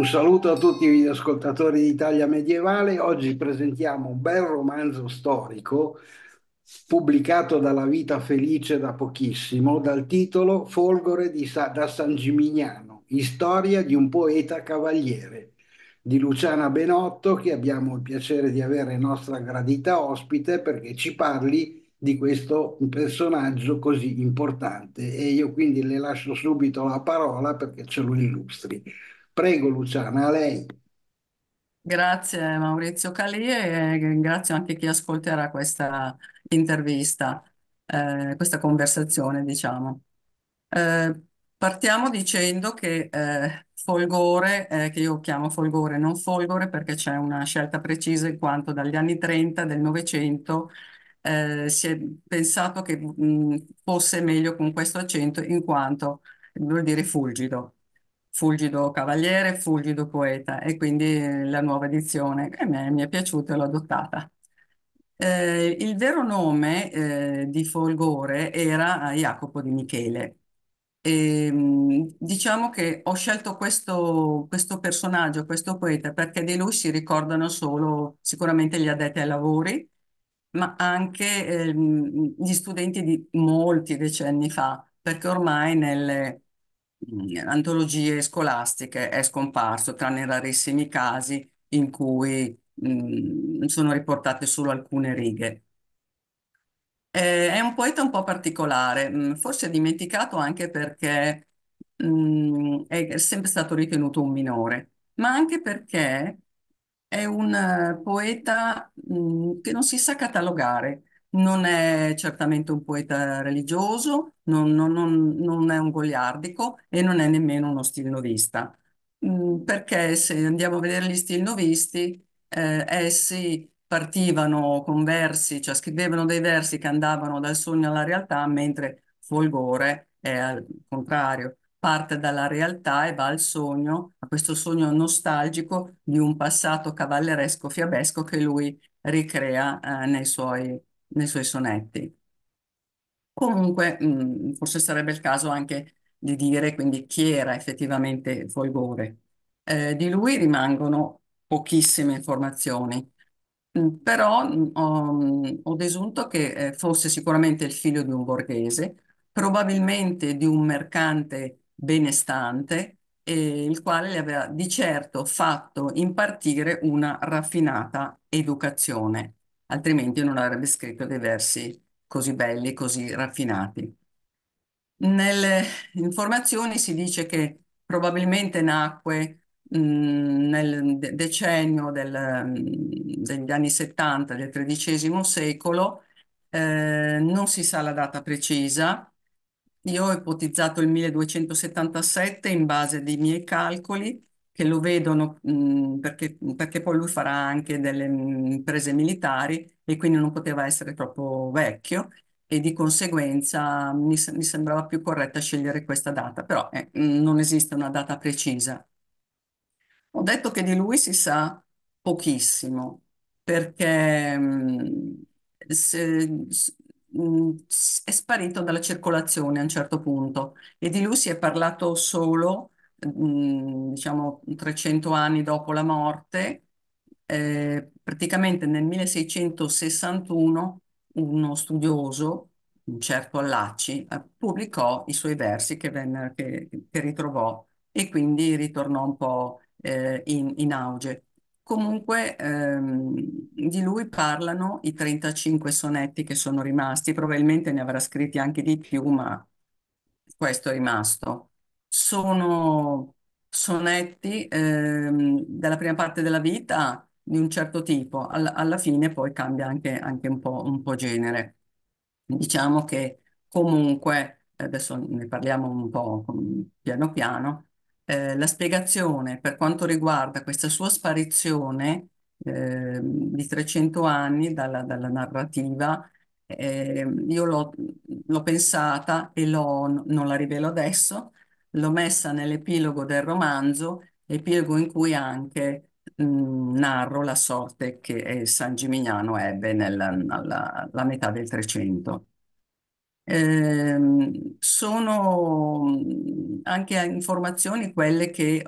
Un saluto a tutti gli ascoltatori d'Italia Medievale. Oggi presentiamo un bel romanzo storico pubblicato dalla Vita Felice da pochissimo dal titolo Folgore Sa- da San Gimignano, Storia di un poeta cavaliere di Luciana Benotto che abbiamo il piacere di avere nostra gradita ospite perché ci parli di questo personaggio così importante e io quindi le lascio subito la parola perché ce lo illustri. Prego Luciana, a lei. Grazie Maurizio Calì e ringrazio anche chi ascolterà questa intervista, eh, questa conversazione, diciamo. Eh, partiamo dicendo che eh, Folgore, eh, che io chiamo Folgore non Folgore perché c'è una scelta precisa in quanto dagli anni 30 del Novecento eh, si è pensato che mh, fosse meglio con questo accento in quanto vuol dire fulgido fulgido cavaliere, fulgido poeta e quindi la nuova edizione che me, mi è piaciuta e l'ho adottata. Eh, il vero nome eh, di Folgore era eh, Jacopo di Michele. E, ehm, diciamo che ho scelto questo, questo personaggio, questo poeta, perché di lui si ricordano solo sicuramente gli addetti ai lavori, ma anche eh, gli studenti di molti decenni fa, perché ormai nelle antologie scolastiche è scomparso, tranne rarissimi casi in cui mh, sono riportate solo alcune righe. Eh, è un poeta un po' particolare, mh, forse dimenticato anche perché mh, è sempre stato ritenuto un minore, ma anche perché è un eh, poeta che non si sa catalogare non è certamente un poeta religioso, non, non, non, non è un goliardico e non è nemmeno uno novista. Mm, perché se andiamo a vedere gli stilnovisti, eh, essi partivano con versi, cioè scrivevano dei versi che andavano dal sogno alla realtà, mentre Folgore è al contrario, parte dalla realtà e va al sogno, a questo sogno nostalgico di un passato cavalleresco fiabesco che lui ricrea eh, nei suoi nei suoi sonetti. Comunque, mh, mm, forse sarebbe il caso anche di dire quindi chi era effettivamente Folgore. Eh, di lui rimangono pochissime informazioni, mm, però mh, mm, ho, ho, desunto che eh, fosse sicuramente il figlio di un borghese, probabilmente di un mercante benestante, eh, il quale le aveva di certo fatto impartire una raffinata educazione altrimenti non avrebbe scritto dei versi così belli, così raffinati. Nelle informazioni si dice che probabilmente nacque mh, nel decennio del, degli anni 70 del XIII secolo, eh, non si sa la data precisa. Io ho ipotizzato il 1277 in base ai miei calcoli, che lo vedono mh, mhmm, perché, perché, poi lui farà anche delle imprese mhmm, militari e quindi non poteva essere troppo vecchio e di conseguenza mi, mi sembrava più corretta scegliere questa data, però eh, non esiste una data precisa. Ho detto che di lui si sa pochissimo perché mh, mhmm, se, è sparito dalla circolazione a un certo punto e di lui si è parlato solo diciamo 300 anni dopo la morte, eh, praticamente nel 1661 uno studioso, un certo Allacci, eh, pubblicò i suoi versi che, venne, che, che ritrovò e quindi ritornò un po' eh, in, in, auge. Comunque ehm, di lui parlano i 35 sonetti che sono rimasti, probabilmente ne avrà scritti anche di più, ma questo è rimasto sono sonetti ehm, della prima parte della vita di un certo tipo, All alla fine poi cambia anche, anche un po', un po' genere. Diciamo che comunque, eh, adesso ne parliamo un po' piano piano, eh, la spiegazione per quanto riguarda questa sua sparizione eh, di 300 anni dalla, dalla narrativa, eh, io l'ho pensata e non la rivelo adesso, l'ho messa nell'epilogo del romanzo, epilogo in cui anche mh, narro la sorte che eh, San Gimignano ebbe nella, alla, alla metà del Trecento. Eh, sono anche informazioni quelle che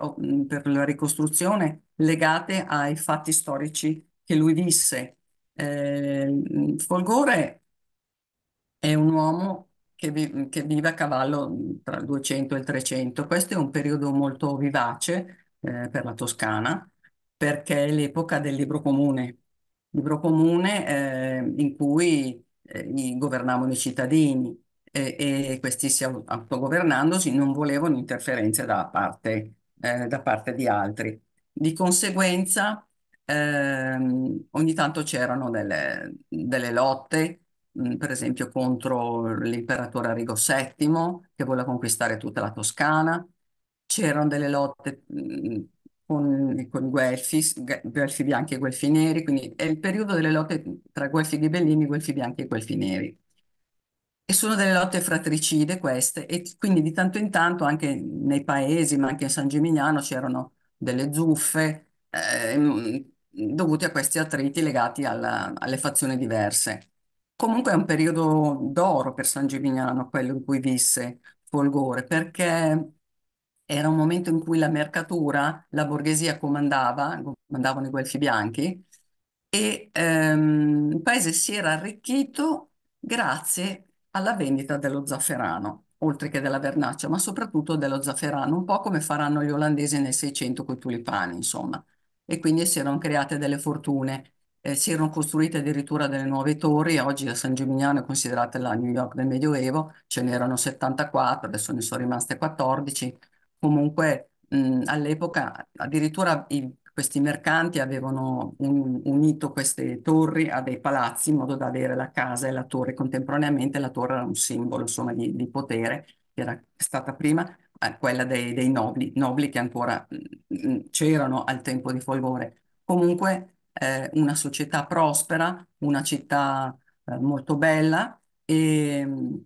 per la ricostruzione legate ai fatti storici che lui visse. Eh, Folgore è un uomo che, vi, che vive a cavallo mm, tra il 200 e il 300. Questo è un periodo molto vivace eh, per la Toscana perché è l'epoca del libro comune, libro comune eh, in cui eh, governavano i cittadini e, e questi si autogovernandosi non volevano interferenze da parte, eh, da parte di altri. Di conseguenza ehm, ogni tanto c'erano delle, delle lotte Mhmm, per esempio contro l'imperatore Arrigo VII che voleva conquistare tutta la Toscana, c'erano delle lotte mhmm, con, con guelfi, guelfi bianchi e guelfi neri, quindi è il periodo delle lotte tra guelfi ghibellini, guelfi bianchi e guelfi neri. E sono delle lotte fratricide queste, e quindi di tanto in tanto anche nei paesi, ma anche a San Gimignano, c'erano delle zuffe eh, mhmm, dovute a questi attriti legati alla, alle fazioni diverse. Comunque è un periodo d'oro per San Gimignano, quello in cui visse Folgore, perché era un momento in cui la mercatura, la borghesia comandava, comandavano i guelfi bianchi, e ehm, il paese si era arricchito grazie alla vendita dello zafferano, oltre che della vernaccia, ma soprattutto dello zafferano, un po' come faranno gli olandesi nel Seicento con i tulipani, insomma. E quindi si erano create delle fortune eh, si erano costruite addirittura delle nuove torri, oggi a San Gimignano è considerata la New York del Medioevo, ce n'erano 74, adesso ne sono rimaste 14, comunque mh, all'epoca addirittura i, questi mercanti avevano un, unito queste torri a dei palazzi in modo da avere la casa e la torre contemporaneamente, la torre era un simbolo insomma di, di potere che era stata prima eh, quella dei, dei nobili, nobili che ancora c'erano al tempo di Folgore. Comunque eh, una società prospera, una città eh, molto bella e, ehm,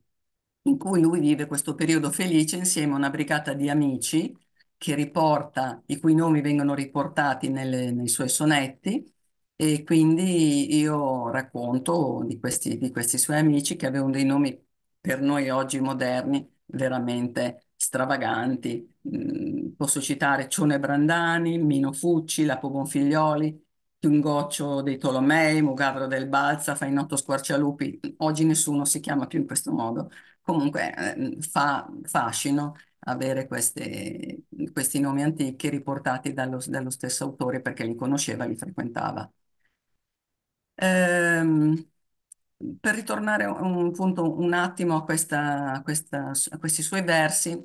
in cui lui vive questo periodo felice insieme a una brigata di amici che riporta, i cui nomi vengono riportati nelle, nei suoi sonetti e quindi io racconto di questi, di questi suoi amici che avevano dei nomi per noi oggi moderni veramente stravaganti. Mm, posso citare Cione Brandani, Mino Fucci, Lapo Bonfiglioli, Piungoccio dei Tolomei, Mugavro del Balza, Fainotto Squarcialupi, oggi nessuno si chiama più in questo modo. Comunque eh, fa fascino avere queste, questi nomi antichi riportati dallo, dallo, stesso autore perché li conosceva, li frequentava. Ehm, per ritornare un, punto, un attimo a, questa, questa, a, questi suoi versi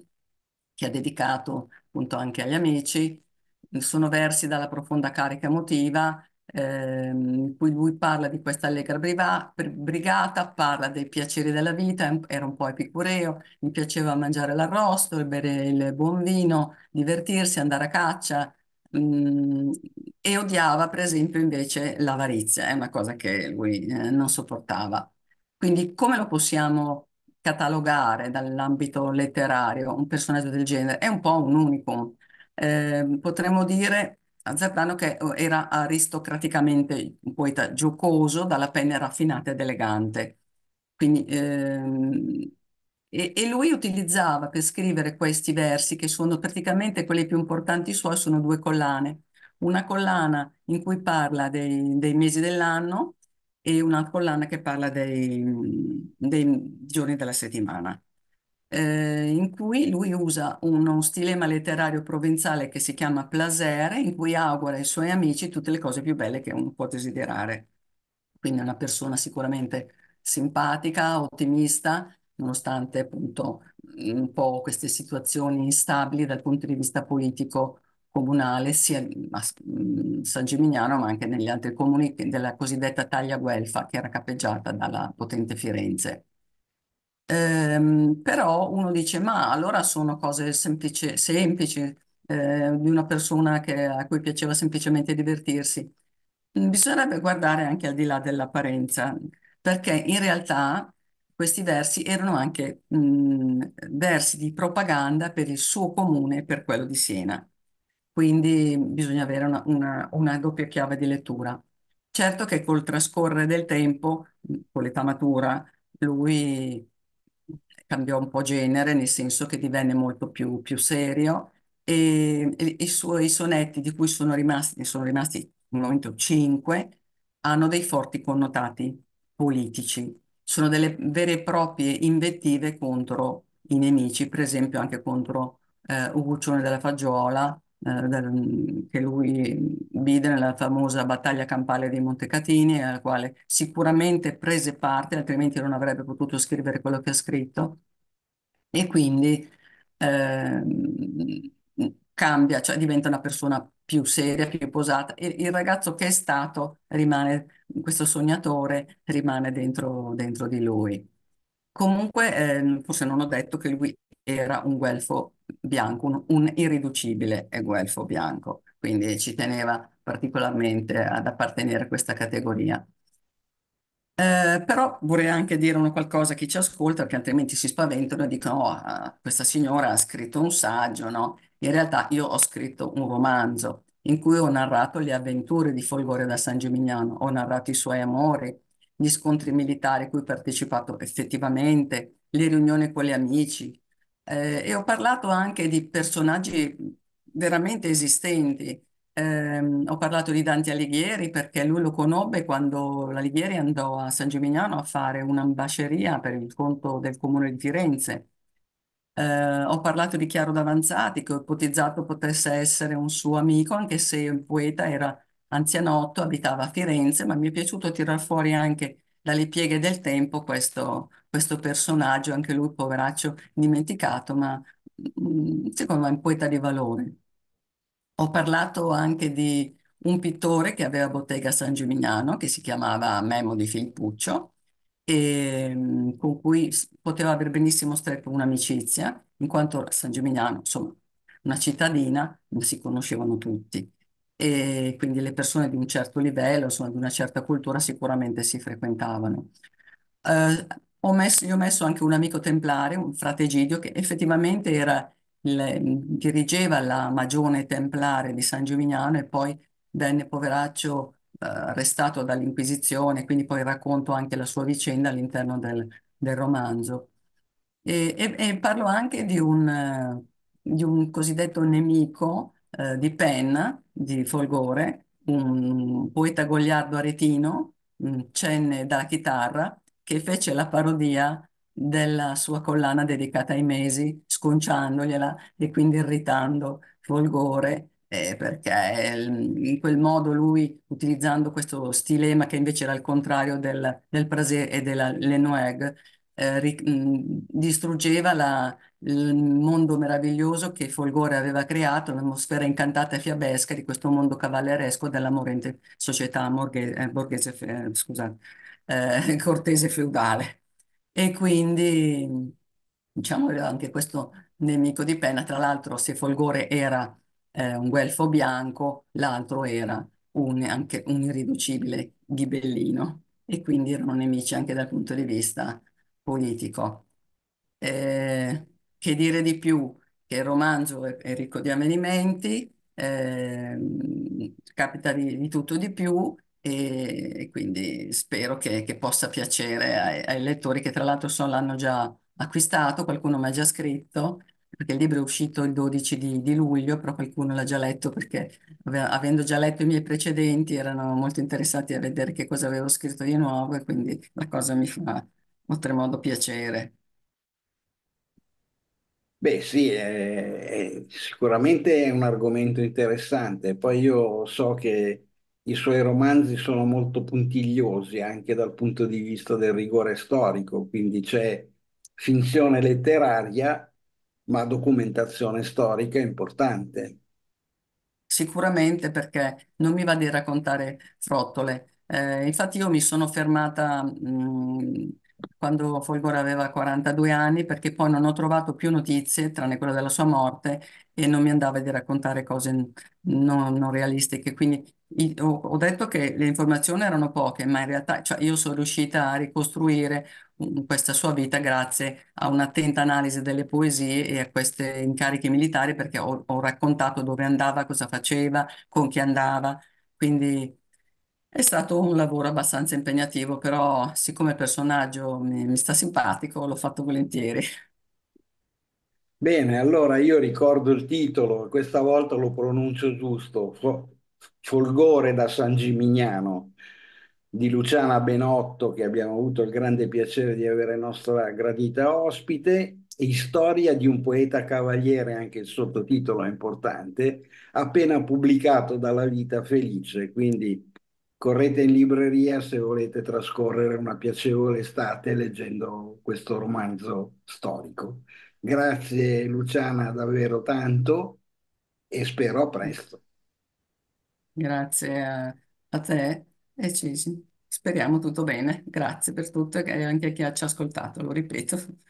che ha dedicato appunto anche agli amici, sono versi dalla profonda carica emotiva, ehm, in cui lui parla di questa allegra brigata, parla dei piaceri della vita, era un po' epicureo, gli piaceva mangiare l'arrosto, bere il buon vino, divertirsi, andare a caccia, mh, mm, e odiava per esempio invece l'avarizia, è una cosa che lui eh, non sopportava. Quindi come lo possiamo catalogare dall'ambito letterario un personaggio del genere? È un po' un unicum eh, potremmo dire a Zardano che oh, era aristocraticamente un poeta giocoso, dalla penna raffinata ed elegante. Quindi, ehm, e, e, lui utilizzava per scrivere questi versi, che sono praticamente quelli più importanti suoi, sono due collane. Una collana in cui parla dei, dei mesi dell'anno e una collana che parla dei, dei giorni della settimana eh, in cui lui usa uno stilema letterario provenzale che si chiama Plasere, in cui augura ai suoi amici tutte le cose più belle che uno può desiderare. Quindi è una persona sicuramente simpatica, ottimista, nonostante appunto un po' queste situazioni instabili dal punto di vista politico comunale, sia a San Gimignano ma anche negli altri comuni della cosiddetta taglia guelfa che era capeggiata dalla potente Firenze. Ehm, però uno dice, ma allora sono cose semplici, semplici eh, di una persona che, a cui piaceva semplicemente divertirsi. Bisognerebbe guardare anche al di là dell'apparenza, perché in realtà questi versi erano anche mh, mm, versi di propaganda per il suo comune e per quello di Siena. Quindi bisogna avere una, una, una doppia chiave di lettura. Certo che col trascorrere del tempo, mm, con l'età matura, lui cambiò un po' genere, nel senso che divenne molto più, più serio e, e i suoi sonetti, di cui sono rimasti, ne sono rimasti al momento cinque, hanno dei forti connotati politici, sono delle vere e proprie invettive contro i nemici, per esempio anche contro eh, Uguccione della Fagiola, eh, che lui vide nella famosa battaglia campale di Montecatini, alla quale sicuramente prese parte, altrimenti non avrebbe potuto scrivere quello che ha scritto. E quindi eh, cambia, cioè diventa una persona più seria, più posata. E il ragazzo che è stato rimane, questo sognatore rimane dentro, dentro di lui. Comunque, eh, forse non ho detto che lui era un guelfo bianco, un, un irriducibile è guelfo bianco, quindi ci teneva particolarmente ad appartenere a questa categoria. Eh, però vorrei anche dire una qualcosa a chi ci ascolta, perché altrimenti si spaventano e dicono: oh, ah, questa signora ha scritto un saggio, no? In realtà io ho scritto un romanzo in cui ho narrato le avventure di Folgore da San Gimignano, ho narrato i suoi amori, gli scontri militari cui ho partecipato effettivamente, le riunioni con gli amici, eh, e ho parlato anche di personaggi veramente esistenti. Eh, ho parlato di Dante Alighieri perché lui lo conobbe quando l'Alighieri andò a San Gimignano a fare un'ambasceria per il conto del comune di Firenze. Eh, ho parlato di Chiaro d'Avanzati che ho ipotizzato potesse essere un suo amico, anche se il poeta era anzianotto, abitava a Firenze, ma mi è piaciuto tirar fuori anche dalle pieghe del tempo questo, questo personaggio, anche lui poveraccio dimenticato, ma mm, secondo me è un poeta di valore. Ho parlato anche di un pittore che aveva bottega a San Gimignano, che si chiamava Memo di Filippuccio, e, mm, con cui poteva aver benissimo stretto un'amicizia, in quanto San Gimignano, insomma, una cittadina, ma si conoscevano tutti. E quindi le persone di un certo livello, insomma, di una certa cultura sicuramente si frequentavano. Uh, ho messo, io ho messo anche un amico templare, un frate Egidio, che effettivamente era il- mhmm, dirigeva la magione templare di San Gimignano e poi venne poveraccio eh, arrestato dall'Inquisizione, quindi poi racconto anche la sua vicenda all'interno del, del romanzo. E, e- e parlo anche di un, di un cosiddetto nemico eh, di Penna, di Folgore, un poeta goliardo aretino, cenne dalla chitarra, che fece la parodia della sua collana dedicata ai mesi, sconciandogliela e quindi irritando Folgore eh, perché ehm, in quel modo lui, utilizzando questo stilema che invece era il contrario del, del Prasé e della Lenoeg, eh, distruggeva la, il mondo meraviglioso che Folgore aveva creato, l'atmosfera incantata e fiabesca di questo mondo cavalleresco della morente società morghese, eh, borghese, eh, scusate, eh, cortese feudale. E quindi, diciamo, anche questo nemico di Penna, tra l'altro se Folgore era eh, un guelfo bianco, l'altro era un, anche un irriducibile ghibellino e quindi erano nemici anche dal punto di vista politico. Eh, che dire di più? Che il romanzo è, è ricco di avvenimenti, eh, capita di, di tutto di più e quindi spero che, che possa piacere ai, ai, lettori che tra l'altro l'hanno già acquistato, qualcuno mi ha già scritto, perché il libro è uscito il 12 di, di luglio, però qualcuno l'ha già letto perché avendo già letto i miei precedenti erano molto interessati a vedere che cosa avevo scritto di nuovo e quindi la cosa mi fa oltremodo piacere. Beh, sì, è, è sicuramente è un argomento interessante. Poi io so che i suoi romanzi sono molto puntigliosi anche dal punto di vista del rigore storico, quindi c'è finzione letteraria, ma documentazione storica importante. Sicuramente perché non mi va di raccontare frottole. Eh, infatti io mi sono fermata mh, quando Folgore aveva 42 anni perché poi non ho trovato più notizie tranne quella della sua morte e non mi andava di raccontare cose non, non realistiche. Quindi ho, detto che le informazioni erano poche, ma in realtà, cioè, io sono riuscita a ricostruire questa sua vita grazie a un'attenta analisi delle poesie e a questi incarichi militari, perché ho, ho raccontato dove andava, cosa faceva, con chi andava. Quindi è stato un lavoro abbastanza impegnativo, però siccome il personaggio mi, mi sta simpatico, l'ho fatto volentieri. Bene, allora io ricordo il titolo, questa volta lo pronuncio giusto. Folgore da San Gimignano di Luciana Benotto, che abbiamo avuto il grande piacere di avere nostra gradita ospite, e Storia di un poeta cavaliere, anche il sottotitolo è importante, appena pubblicato dalla Vita Felice, quindi correte in libreria se volete trascorrere una piacevole estate leggendo questo romanzo storico. Grazie Luciana davvero tanto e spero a presto. Grazie a, te e ci speriamo tutto bene. Grazie per tutto e anche a chi ci ha ascoltato, lo ripeto.